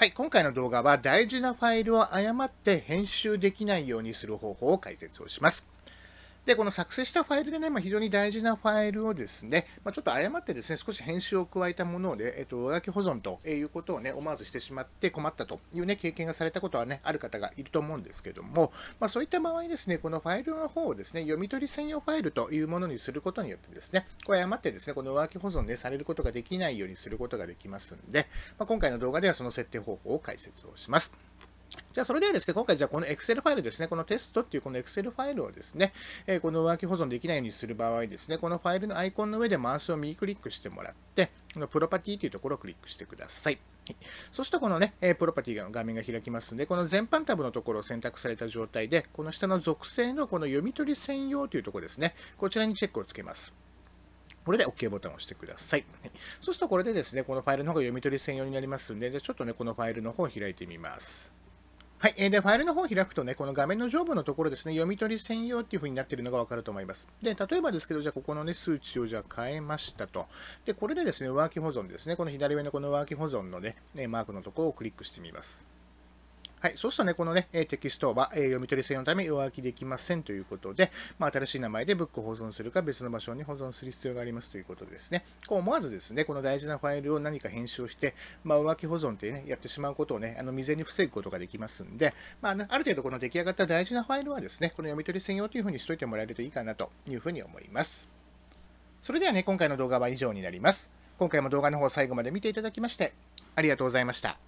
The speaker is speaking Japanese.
はい、今回の動画は大事なファイルを誤って編集できないようにする方法を解説をします。で、この作成したファイルでね、まあ、非常に大事なファイルをですね、まあ、ちょっと誤ってですね、少し編集を加えたもので、えっと、上書き保存ということをね、思わずしてしまって困ったというね、経験がされたことはね、ある方がいると思うんですけども、まあ、そういった場合ですね、このファイルの方をですね、読み取り専用ファイルというものにすることによってですね、これ誤ってですね、この上書き保存ね、されることができないようにすることができますんで、まあ、今回の動画ではその設定方法を解説をします。じゃあ、それではですね、今回、じゃあ、この Excel ファイルですね、このテストっていうこの Excel ファイルをですね、えー、この上気保存できないようにする場合ですね、このファイルのアイコンの上でマウスを右クリックしてもらって、このプロパティというところをクリックしてください。はい、そしてこのね、えプロパティの画面が開きますので、この全般タブのところを選択された状態で、この下の属性のこの読み取り専用というところですね、こちらにチェックをつけます。これで OK ボタンを押してください。そうするとこれでですね、このファイルの方が読み取り専用になりますんで、じゃあちょっとね、このファイルの方を開いてみます。はい。で、ファイルの方を開くとね、この画面の上部のところですね、読み取り専用っていう風になっているのがわかると思います。で、例えばですけど、じゃあここのね、数値をじゃあ変えましたと。で、これでですね、浮気保存ですね、この左上のこの浮気保存のね、ねマークのところをクリックしてみます。はい、そうするとね、このね、テキストは、え読み取り専用のため上書きできませんということで、まあ、新しい名前でブックを保存するか別の場所に保存する必要がありますということですね。こう思わずですね、この大事なファイルを何か編集をして、まあ、上保存ってね、やってしまうことをね、あの未然に防ぐことができますんで、まあ、ある程度この出来上がった大事なファイルはですね、この読み取り専用というふうにしといてもらえるといいかなというふうに思います。それではね、今回の動画は以上になります。今回も動画の方最後まで見ていただきまして、ありがとうございました。